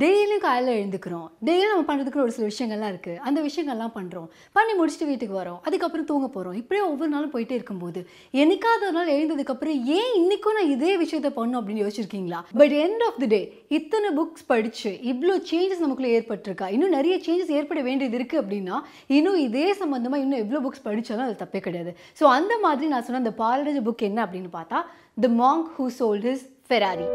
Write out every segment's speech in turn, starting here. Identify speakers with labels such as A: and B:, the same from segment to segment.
A: டெய்லியும் காலையில் எழுந்துக்கிறோம் டெய்லியும் நம்ம பண்ணுறதுக்கு ஒரு சில விஷயங்கள்லாம் இருக்குது அந்த விஷயங்கள்லாம் பண்ணுறோம் பண்ணி முடிச்சுட்டு வீட்டுக்கு வரோம் அதுக்கப்புறம் தூங்க போகிறோம் இப்படியே ஒவ்வொரு நாளும் போயிட்டே இருக்கும்போது எனக்காத ஒரு நாள் எழுந்ததுக்கப்புறம் ஏன் இன்றைக்கும் நான் இதே விஷயத்தை பண்ணும் அப்படின்னு யோசிச்சிருக்கீங்களா but end of the day இத்தனை புக்ஸ் படித்து இவ்வளோ சேஞ்சஸ் நமக்குள்ளே ஏற்பட்டிருக்கா இன்னும் நிறைய சேஞ்சஸ் ஏற்பட வேண்டியது இருக்குது அப்படின்னா இன்னும் இதே சம்மந்தமாக இன்னும் எவ்வளோ புக்ஸ் படித்தாலும் அது தப்பே கிடையாது ஸோ அந்த மாதிரி நான் சொன்ன அந்த பாலரஜ புக் என்ன அப்படின்னு பார்த்தா the monk who sold Ferrari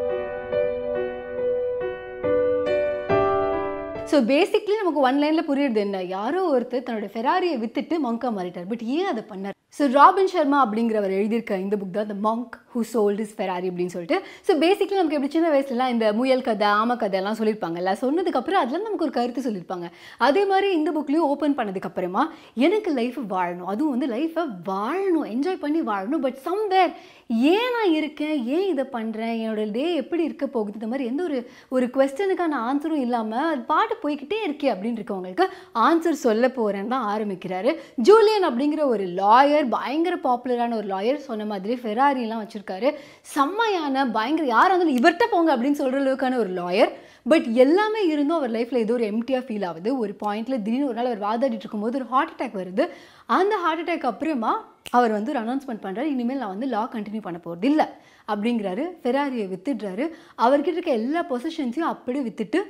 A: so basically நமக்கு ஒன் லைனில் புரியுறது என்ன யாரோ ஒருத்தர் தன்னோட ஃபெராரியை வித்துட்டு மங்காக மாறிட்டார் பட் ஏன் அதை பண்ணார் ஸோ ராபின் சர்மா அப்படிங்கிறவர் எழுதியிருக்க இந்த புக் தான் the monk who sold is Ferrari அப்படின்னு சொல்லிட்டு ஸோ பேசிக்கலி நமக்கு எப்படி சின்ன வயசுலலாம் இந்த முயல் கதை ஆம கதை கதையெல்லாம் சொல்லியிருப்பாங்கல்ல சொன்னதுக்கப்புறம் அதில் நமக்கு ஒரு கருத்து சொல்லியிருப்பாங்க அதே மாதிரி இந்த புக்லேயும் ஓப்பன் பண்ணதுக்கப்புறமா எனக்கு லைஃப் வாழணும் அதுவும் வந்து லைஃப்பை வாழணும் என்ஜாய் பண்ணி வாழணும் பட் சம்வேர் ஏன் நான் இருக்கேன் ஏன் இதை பண்ணுறேன் என்னோட டே எப்படி இருக்க போகுது இந்த மாதிரி எந்த ஒரு ஒரு கொஸ்டனுக்கான ஆன்சரும் இல்லாமல் அது பாட்டு போய்கிட்டே இருக்கே அப்படின்னு இருக்கவங்களுக்கு ஆன்சர் சொல்ல போகிறேன்னு தான் ஆரம்பிக்கிறாரு ஜூலியன் அப்படிங்கிற ஒரு லாயர் பயங்கர பாப்புலரான ஒரு லாயர் சொன்ன மாதிரி ஃபெராரிலாம் வச்சு வச்சுருக்காரு செம்மையான பயங்கர யார் இருந்தாலும் இவர்கிட்ட போங்க அப்படின்னு சொல்கிற அளவுக்கான ஒரு லாயர் பட் எல்லாமே இருந்தும் அவர் லைஃப்பில் ஏதோ ஒரு எம்டியாக ஃபீல் ஆகுது ஒரு பாயிண்டில் திடீர்னு ஒரு நாள் அவர் வாதாடிட்டு இருக்கும்போது ஒரு ஹார்ட் அட்டாக் வருது அந்த ஹார்ட் அட்டாக் அப்புறமா அவர் வந்து ஒரு அனௌன்ஸ்மெண்ட் பண்ணுறாரு இனிமேல் நான் வந்து லா கண்டினியூ பண்ண போகிறது இல்லை அப்படிங்கிறாரு ஃபெராரியை வித்துடுறாரு அவர்கிட்ட இருக்க எல்லா பொசிஷன்ஸையும் அப்படியே வித்துட்டு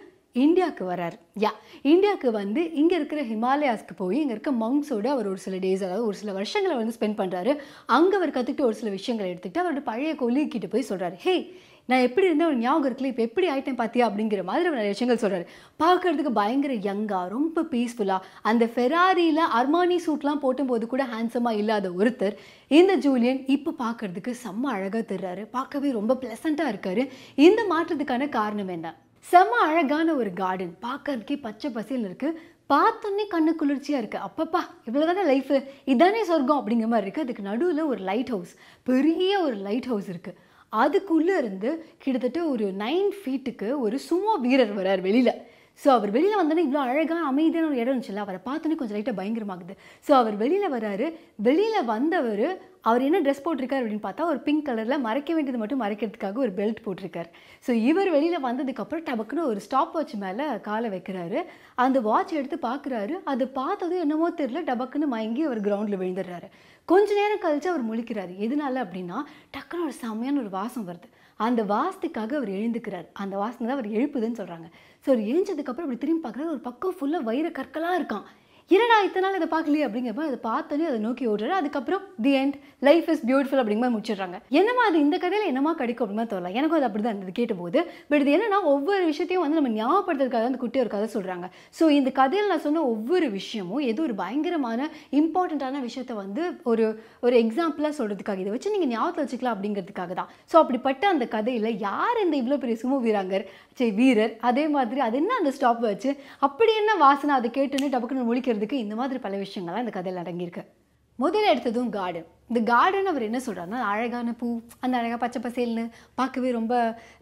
A: இந்தியாவுக்கு வரார் யா இந்தியாவுக்கு வந்து இங்கே இருக்கிற ஹிமாலயாஸ்க்கு போய் இங்கே இருக்க மவுண்ட்ஸோடு அவர் ஒரு சில டேஸ் அதாவது ஒரு சில வருஷங்களை வந்து ஸ்பெண்ட் பண்ணுறாரு அங்கே அவர் கற்றுக்கிட்டு ஒரு சில விஷயங்களை எடுத்துக்கிட்டு அவரோட பழைய கொலிக்கிட்ட போய் சொல்கிறார் ஹே நான் எப்படி இருந்தேன் ஒரு ஞாபகம் இருக்குல்ல இப்போ எப்படி ஆயிட்டேன் பார்த்தியா அப்படிங்கிற மாதிரி அவர் நிறைய விஷயங்கள் சொல்கிறார் பார்க்குறதுக்கு பயங்கர யங்காக ரொம்ப பீஸ்ஃபுல்லாக அந்த ஃபெராரியில் அர்மானி சூட்லாம் போட்டும்போது கூட ஹேண்ட்ஸமாக இல்லாத ஒருத்தர் இந்த ஜூலியன் இப்போ பார்க்குறதுக்கு செம்ம அழகாக தெரிறாரு பார்க்கவே ரொம்ப ப்ளசண்ட்டாக இருக்கார் இந்த மாற்றத்துக்கான காரணம் என்ன செம அழகான ஒரு கார்டன் பார்க்கறதுக்கே பச்சை பசியில் இருக்குது பார்த்தோன்னே கண்ணு குளிர்ச்சியாக இருக்குது அப்பப்பா இவ்வளோதானே தானே லைஃபு இதானே சொர்க்கம் அப்படிங்கிற மாதிரி இருக்குது அதுக்கு நடுவில் ஒரு லைட் ஹவுஸ் பெரிய ஒரு லைட் ஹவுஸ் இருக்குது அதுக்குள்ளே இருந்து கிட்டத்தட்ட ஒரு நைன் ஃபீட்டுக்கு ஒரு சுமோ வீரர் வரார் வெளியில் ஸோ அவர் வெளியில் வந்தோடனே இவ்வளோ அழகாக அமைதியான ஒரு இடம் இருந்துச்சுல்ல அவரை பார்த்தோன்னே கொஞ்சம் லைட்டாக பயங்கரமாகுது ஸோ அவர் வெளியில் வராரு வெளியில் வந்தவர் அவர் என்ன ட்ரெஸ் போட்டிருக்காரு அப்படின்னு பார்த்தா ஒரு பிங்க் கலரில் மறைக்க வேண்டியது மட்டும் மறைக்கிறதுக்காக ஒரு பெல்ட் போட்டிருக்கார் ஸோ இவர் வெளியில் வந்ததுக்கப்புறம் டபக்குன்னு ஒரு ஸ்டாப் வாட்ச் மேலே காலை வைக்கிறாரு அந்த வாட்ச் எடுத்து பார்க்குறாரு அது பார்த்ததும் என்னமோ தெரியல டபக்குன்னு மயங்கி அவர் கிரவுண்டில் விழுந்துடுறாரு கொஞ்ச நேரம் கழித்து அவர் முழிக்கிறாரு எதுனால அப்படின்னா டக்குன்னு ஒரு செம்மையான ஒரு வாசம் வருது அந்த வாசத்துக்காக அவர் எழுந்துக்கிறார் அந்த வாசனை தான் அவர் எழுப்புதுன்னு சொல்கிறாங்க ஸோ அவர் எழுந்ததுக்கப்புறம் அப்படி திரும்பி பார்க்குறாரு ஒரு பக்கம் ஃபுல்லாக வைர கற்களாக இருக்கான் ஏன்னா இத்தனை நாள் இதை பார்க்கலையே அப்படிங்கிறப்ப அதை பார்த்தோன்னே அதை நோக்கி ஓடுறாரு அதுக்கப்புறம் the end life is beautiful அப்படிங்கிற மாதிரி முடிச்சிடுறாங்க என்னமா அது இந்த கதையில் என்னமா கிடைக்கும் அப்படிமா தெரியல எனக்கும் அது அப்படி தான் இருந்தது கேட்டபோது பட் இது என்னன்னா ஒவ்வொரு விஷயத்தையும் வந்து நம்ம ஞாபகப்படுத்துறதுக்காக அந்த குட்டி ஒரு கதை சொல்கிறாங்க ஸோ இந்த கதையில் நான் சொன்ன ஒவ்வொரு விஷயமும் ஏதோ ஒரு பயங்கரமான இம்பார்ட்டண்ட்டான விஷயத்தை வந்து ஒரு ஒரு எக்ஸாம்பிளாக சொல்கிறதுக்காக இதை வச்சு நீங்கள் ஞாபகத்தில் வச்சுக்கலாம் அப்படிங்கிறதுக்காக தான் ஸோ அப்படிப்பட்ட அந்த கதையில் யார் இந்த இவ்வளோ பெரிய சுமோ வீராங்கர் சரி வீரர் அதே மாதிரி அது என்ன அந்த ஸ்டாப் வச்சு அப்படி என்ன வாசனை அதை கேட்டுன்னு டபக்குன்னு முழிக்கிறது செய்கிறதுக்கு இந்த மாதிரி பல விஷயங்கள்லாம் இந்த கதையில் அடங்கியிருக்கு முதல் எடுத்ததும் கார்டன் இந்த கார்டன் அவர் என்ன சொல்கிறாருன்னா அழகான பூ அந்த அழகாக பச்சை பசேல்னு பார்க்கவே ரொம்ப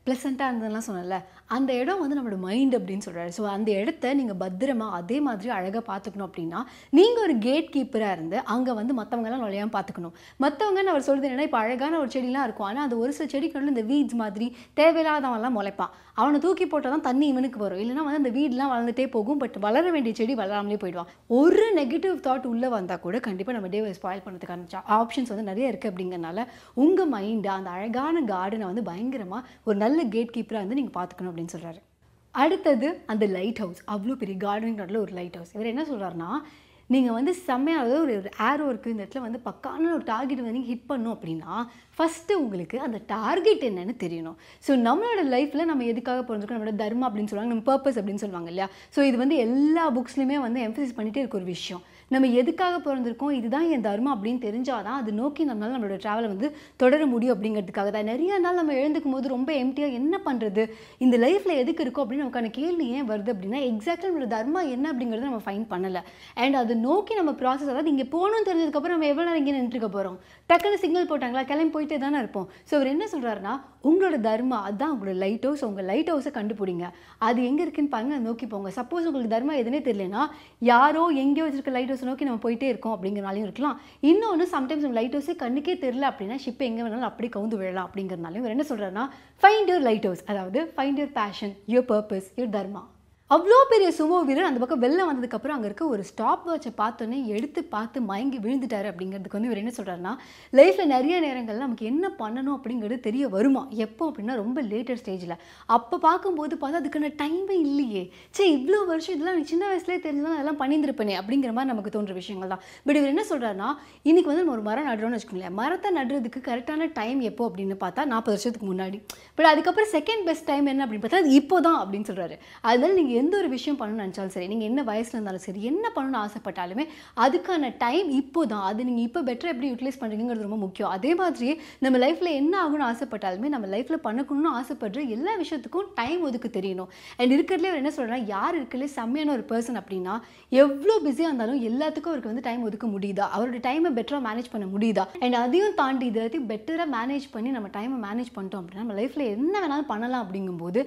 A: ப்ளசண்ட்டாக இருந்ததுலாம் சொன்னல அந்த இடம் வந்து நம்மளோட மைண்ட் அப்படின்னு சொல்கிறாரு ஸோ அந்த இடத்த நீங்கள் பத்திரமாக அதே மாதிரி அழகாக பார்த்துக்கணும் அப்படின்னா நீங்கள் ஒரு கேட் கீப்பராக இருந்து அங்கே வந்து மற்றவங்கலாம் நுழையாமல் பார்த்துக்கணும் மற்றவங்கன்னு அவர் சொல்கிறது என்னென்னா இப்போ அழகான ஒரு செடிலாம் இருக்கும் ஆனால் அந்த ஒரு சில செடிக்கு இந்த வீட்ஸ் மாதிரி தேவையில்லாதவன்லாம் முளைப்பான் அவனை தூக்கி போட்டால் தான் தண்ணி இவனுக்கு வரும் இல்லைனா வந்து அந்த வீடெலாம் வளர்ந்துட்டே போகும் பட் வளர வேண்டிய செடி வளராமலே போயிடுவான் ஒரு நெகட்டிவ் தாட் உள்ளே வந்தால் கூட கண்டிப்பாக நம்ம டேவை ஸ்பாயில் பண்ணுறதுக்கான ஆப்ஷன் ஆப்ஷன்ஸ் வந்து நிறைய இருக்குது அப்படிங்கிறனால உங்கள் மைண்டு அந்த அழகான கார்டனை வந்து பயங்கரமாக ஒரு நல்ல கேட் கீப்பராக வந்து நீங்கள் பார்த்துக்கணும் அப்படின்னு சொல்கிறாரு அடுத்தது அந்த லைட் ஹவுஸ் அவ்வளோ பெரிய கார்டனிங் நடுவில் ஒரு லைட் ஹவுஸ் இவர் என்ன சொல்கிறாருன்னா நீங்கள் வந்து செம்மையாக ஒரு ஒரு ஏரோ இருக்குது இந்த இடத்துல வந்து பக்கான ஒரு டார்கெட் வந்து நீங்கள் ஹிட் பண்ணும் அப்படின்னா ஃபஸ்ட்டு உங்களுக்கு அந்த டார்கெட் என்னென்னு தெரியணும் ஸோ நம்மளோட லைஃப்பில் நம்ம எதுக்காக பிறந்திருக்கோம் நம்மளோட தர்மம் அப்படின்னு சொல்லுவாங்க நம்ம பர்பஸ் அப்படின்னு சொல்லுவாங்க இல்லையா ஸோ இது வந்து எல்லா புக்ஸ்லையுமே வந்து எம்ஃபசைஸ் பண்ணிகிட்டே இருக்க ஒரு விஷயம் நம்ம எதுக்காக பிறந்திருக்கோம் இதுதான் என் தர்மம் அப்படின்னு தெரிஞ்சால் தான் அது நோக்கி நம்மளால் நம்மளோட ட்ராவலை வந்து தொடர முடியும் அப்படிங்கிறதுக்காக தான் நிறைய நாள் நம்ம எழுந்துக்கும் போது ரொம்ப எம்டியாக என்ன பண்ணுறது இந்த லைஃப்பில் எதுக்கு இருக்கோ அப்படின்னு நமக்கான கேள்வி ஏன் வருது அப்படின்னா எக்ஸாக்டாக நம்மளோட தர்மம் என்ன அப்படிங்கிறத நம்ம ஃபைன் பண்ணலை அண்ட் அது நோக்கி நம்ம ப்ராசஸ் அதாவது இங்கே போகணும்னு தெரிஞ்சதுக்கப்புறம் நம்ம எவ்வளோ நேரம் இங்கே நின்றுக்க போகிறோம் டக்குன்னு சிக்னல் போட்டாங்களா கிளம்பி போயிட்டே தானே இருப்போம் ஸோ அவர் என்ன சொல்கிறாருன்னா உங்களோட தர்மா அதுதான் உங்களோட லைட் ஹவுஸ் உங்கள் லைட் ஹவுஸை கண்டுபிடிங்க அது எங்கே இருக்குன்னு பாருங்க நோக்கி போங்க சப்போஸ் உங்களுக்கு தர்மா எதுனே தெரியலனா யாரோ எங்கேயோ வச்சிருக்க லைட் ஹவுஸ் லைட்டோஸ் நோக்கி நம்ம போயிட்டே இருக்கோம் அப்படிங்கிறனாலும் இருக்கலாம் இன்னொன்று சம்டைம்ஸ் நம்ம ஹவுஸே கண்ணுக்கே தெரில அப்படின்னா ஷிப் எங்கே வேணாலும் அப்படி கவுந்து விழலாம் அப்படிங்கிறனாலையும் என்ன சொல்கிறாருன்னா ஃபைண்ட் யூர் ஹவுஸ் அதாவது find your passion your purpose your dharma அவ்வளோ பெரிய சுமோ வீரர் அந்த பக்கம் வெளில வந்ததுக்கப்புறம் அங்கே இருக்க ஒரு ஸ்டாப் வாட்சை பார்த்தோன்னே எடுத்து பார்த்து மயங்கி விழுந்துட்டார் அப்படிங்கிறதுக்கு வந்து இவர் என்ன சொல்கிறாருன்னா லைஃப்பில் நிறைய நேரங்களில் நமக்கு என்ன பண்ணணும் அப்படிங்கிறது தெரிய வருமா எப்போ அப்படின்னா ரொம்ப லேட்டர் ஸ்டேஜில் அப்போ பார்க்கும்போது பார்த்தா அதுக்கான டைமே இல்லையே சே இவ்வளோ வருஷம் இதெல்லாம் சின்ன வயசுலேயே தெரிஞ்சுதான் அதெல்லாம் பண்ணியிருந்திருப்பேனே அப்படிங்கிற மாதிரி நமக்கு தோன்ற விஷயங்கள் தான் பட் இவர் என்ன சொல்கிறாருன்னா இன்றைக்கி வந்து நம்ம ஒரு மரம் நடுறோம்னு வச்சுக்கோங்களேன் மரத்தை நடுறதுக்கு கரெக்டான டைம் எப்போ அப்படின்னு பார்த்தா நாற்பது வருஷத்துக்கு முன்னாடி பட் அதுக்கப்புறம் செகண்ட் பெஸ்ட் டைம் என்ன அப்படின்னு பார்த்தா அது இப்போ தான் அப்படின்னு சொல்கிறாரு அதனால் நீங்கள் எந்த ஒரு விஷயம் பண்ணணும்னு நினச்சாலும் சரி நீங்கள் என்ன வயசில் இருந்தாலும் சரி என்ன பண்ணணும்னு ஆசைப்பட்டாலுமே அதுக்கான டைம் இப்போ தான் அது நீங்கள் இப்போ பெட்டராக எப்படி யூட்டிலைஸ் பண்ணுறீங்கிறது ரொம்ப முக்கியம் அதே மாதிரி நம்ம லைஃப்பில் என்ன ஆகணும்னு ஆசைப்பட்டாலுமே நம்ம லைஃப்பில் பண்ணக்கணும்னு ஆசைப்படுற எல்லா விஷயத்துக்கும் டைம் ஒதுக்கு தெரியணும் அண்ட் இருக்கிறதுலே என்ன சொல்கிறேன்னா யார் இருக்கிறதுலே செம்மையான ஒரு பர்சன் அப்படின்னா எவ்வளோ பிஸியாக இருந்தாலும் எல்லாத்துக்கும் அவருக்கு வந்து டைம் ஒதுக்க முடியுதா அவரோட டைமை பெட்டராக மேனேஜ் பண்ண முடியுதா அண்ட் அதையும் தாண்டி இதை பெட்டராக மேனேஜ் பண்ணி நம்ம டைமை மேனேஜ் பண்ணிட்டோம் அப்படின்னா நம்ம லைஃப்பில் என்ன வேணாலும் பண்ணலாம் அப்படிங்கும்போது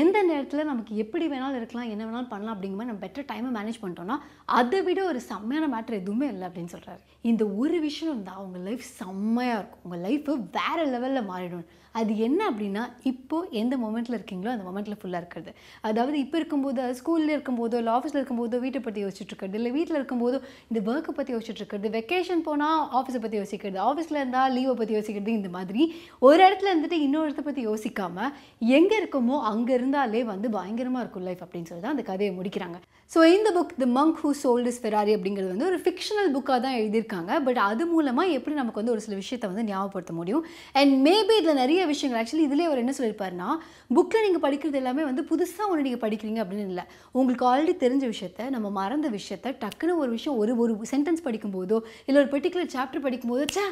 A: எந்த நேரத்தில் நமக்கு எப்படி வேணாலும் இருக்கலாம் என்ன வேணாலும் பண்ணலாம் அப்படிங்கிற நம்ம பெட்டர் டைமை மேனேஜ் பண்ணிட்டோம்னா அதை விட ஒரு செம்மையான மேட்ரு எதுவுமே இல்லை அப்படின்னு சொல்கிறாரு இந்த ஒரு விஷயம் இருந்தால் உங்கள் லைஃப் செம்மையாக இருக்கும் உங்கள் லைஃப்பு வேறு லெவலில் மாறிடும் அது என்ன அப்படின்னா இப்போது எந்த மொமெண்ட்டில் இருக்கீங்களோ அந்த மொமெண்ட்டில் ஃபுல்லாக இருக்கிறது அதாவது இப்போ இருக்கும்போது ஸ்கூலில் இருக்கும்போதோ இல்லை ஆஃபீஸில் இருக்கும்போதோ வீட்டை பற்றி யோசிச்சுட்டு இருக்கிறது இல்லை வீட்டில் இருக்கும்போது இந்த ஒர்க்கை பற்றி யோசிச்சுட்டு இருக்கிறது வெக்கேஷன் போனால் ஆஃபீஸை பற்றி யோசிக்கிறது ஆஃபீஸில் இருந்தால் லீவை பற்றி யோசிக்கிறது இந்த மாதிரி ஒரு இடத்துல இருந்துட்டு இன்னொரு இடத்த பற்றி யோசிக்காமல் எங்கே இருக்கோமோ அங்கே அங்கே இருந்தாலே வந்து பயங்கரமாக இருக்கும் லைஃப் அப்படின்னு சொல்லி தான் அந்த கதையை முடிக்கிறாங்க ஸோ இந்த book the monk who sold is Ferrari அப்படிங்கிறது வந்து ஒரு ஃபிக்ஷனல் புக்காக தான் எழுதியிருக்காங்க பட் அது மூலமாக எப்படி நமக்கு வந்து ஒரு சில விஷயத்தை வந்து ஞாபகப்படுத்த முடியும் அண்ட் மேபி இதில் நிறைய விஷயங்கள் ஆக்சுவலி இதிலே அவர் என்ன சொல்லியிருப்பார்னா புக்கில் நீங்கள் படிக்கிறது எல்லாமே வந்து புதுசாக ஒன்று நீங்கள் படிக்கிறீங்க அப்படின்னு இல்லை உங்களுக்கு ஆல்ரெடி தெரிஞ்ச விஷயத்த நம்ம மறந்த விஷயத்த டக்குன்னு ஒரு விஷயம் ஒரு ஒரு சென்டென்ஸ் படிக்கும்போதோ இல்லை ஒரு பர்டிகுலர் சாப்டர் படிக்கும்போதோ சே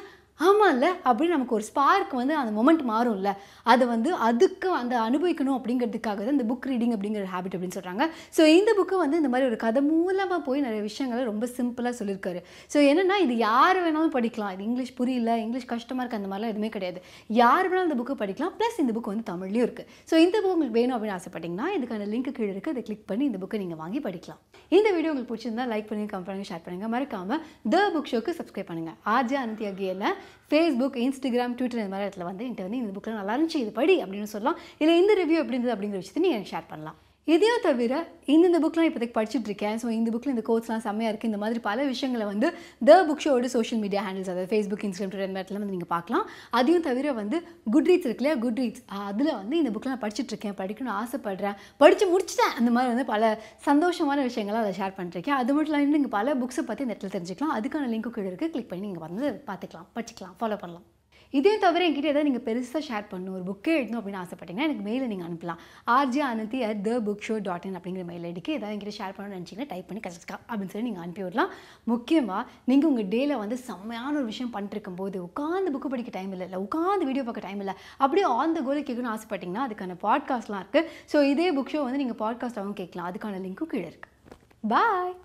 A: ஆமாம் இல்லை அப்படின்னு நமக்கு ஒரு ஸ்பார்க் வந்து அந்த மொமெண்ட் மாறும்ல அதை வந்து அதுக்கு அந்த அனுபவிக்கணும் அப்படிங்கிறதுக்காக தான் இந்த புக் ரீடிங் அப்படிங்கிற ஹேபிட் அப்படின்னு சொல்கிறாங்க ஸோ இந்த புக்கு வந்து இந்த மாதிரி ஒரு கதை மூலமாக போய் நிறைய விஷயங்களை ரொம்ப சிம்பிளாக சொல்லியிருக்காரு ஸோ என்னென்னா இது யார் வேணாலும் படிக்கலாம் இது இங்கிலீஷ் புரியல இங்கிலீஷ் கஷ்டமாக இருக்குது அந்த மாதிரிலாம் எதுவுமே கிடையாது யார் வேணாலும் இந்த புக்கு படிக்கலாம் ப்ளஸ் இந்த புக்கு வந்து தமிழ்லேயும் இருக்குது ஸோ இந்த புக் உங்களுக்கு வேணும் அப்படின்னு ஆசைப்பட்டிங்கன்னா இதுக்கான லிங்க் கீழே இருக்குது அதை கிளிக் பண்ணி இந்த புக்கை நீங்கள் வாங்கி படிக்கலாம் இந்த வீடியோ உங்களுக்கு பிடிச்சிருந்தா லைக் பண்ணுங்கள் கமெண்ட் பண்ணுங்கள் ஷேர் பண்ணுங்கள் மறக்காமல் த புக் ஷோக்கு சப்ஸ்கிரைப் பண்ணுங்கள் ஆஜா அந்தியாகியில் ஃபேஸ்புக் இன்ஸ்டாகிராம் ட்விட்டர் இந்த மாதிரி இடத்துல வந்து இன்ட்டு வந்து இந்த புக்கில் நல்லா இருந்துச்சு இது படி அப்படின்னு சொல்லலாம் இல்லை இந்த ரிவ்யூ எப்படி இருந்தது அப்படிங்கிற விஷயத்தை நீங்கள் ஷேர் பண்ணலாம் இதையும் தவிர இந்தந்த புக்கெலாம் இப்போதைக்கு படிச்சுட்டு இருக்கேன் ஸோ இந்த புக்கில் இந்த கோர்ஸ்லாம் செம்மையாக இருக்குது இந்த மாதிரி பல விஷயங்களை வந்து த புக் ஷோடு சோஷியல் மீடியா ஹேண்டில்ஸ் அதாவது ஃபேஸ்புக் இன்ஸ்டாகிராம் ட்விட்டர் மேட்லாம் வந்து நீங்கள் பார்க்கலாம் அதையும் தவிர வந்து குட் ரீட்ஸ் இருக்கு இல்லையா குட் ரீட்ஸ் அதில் வந்து இந்த புக்கெலாம் படிச்சுட்டு இருக்கேன் படிக்கணும்னு ஆசைப்படுறேன் படித்து முடிச்சுட்டேன் அந்த மாதிரி வந்து பல சந்தோஷமான விஷயங்களை அதை ஷேர் பண்ணிருக்கேன் அது மட்டும் இல்லாமல் நீங்கள் பல புக்ஸை பற்றி இந்த இடத்துல தெரிஞ்சுக்கலாம் அதுக்கான லிங்க்கு கீழே இருக்குது கிளிக் பண்ணி நீங்கள் வந்து பார்த்துக்கலாம் படிச்சுக்கலாம் ஃபாலோ பண்ணலாம் இதே தவிர என்கிட்ட ஏதாவது நீங்கள் பெருசாக ஷேர் பண்ணணும் ஒரு புக்கே எழுதணும் அப்படின்னு ஆசைப்பட்டீங்கன்னா எனக்கு மெயிலில் நீங்கள் அனுப்பலாம் ஆர்ஜி அனுத்தி at the book show dot in அப்படிங்கிற மெயில் ஐடிக்கு ஏதாவது என்கிட்ட ஷேர் பண்ணணும்னு நினச்சிங்கன்னா டைப் பண்ணி கரெக்டா அப்படின்னு சொல்லி நீங்கள் அனுப்பி விடலாம் முக்கியமாக நீங்கள் உங்கள் டேயில் வந்து செம்மையான ஒரு விஷயம் பண்ணிட்டுருக்கும் போது உட்காந்து புக்கு படிக்க டைம் இல்லை இல்லை உட்காந்து வீடியோ பார்க்க டைம் இல்லை அப்படியே ஆன் த கோல் கேட்கணும்னு ஆசைப்பட்டிங்கன்னா அதுக்கான பாட்காஸ்ட்லாம் இருக்குது ஸோ இதே புக் ஷோ வந்து நீங்கள் பாட்காஸ்ட்டாகவும் கேட்கலாம் அதுக்கான லிங்க்கும் கீழே இருக்குது பாய்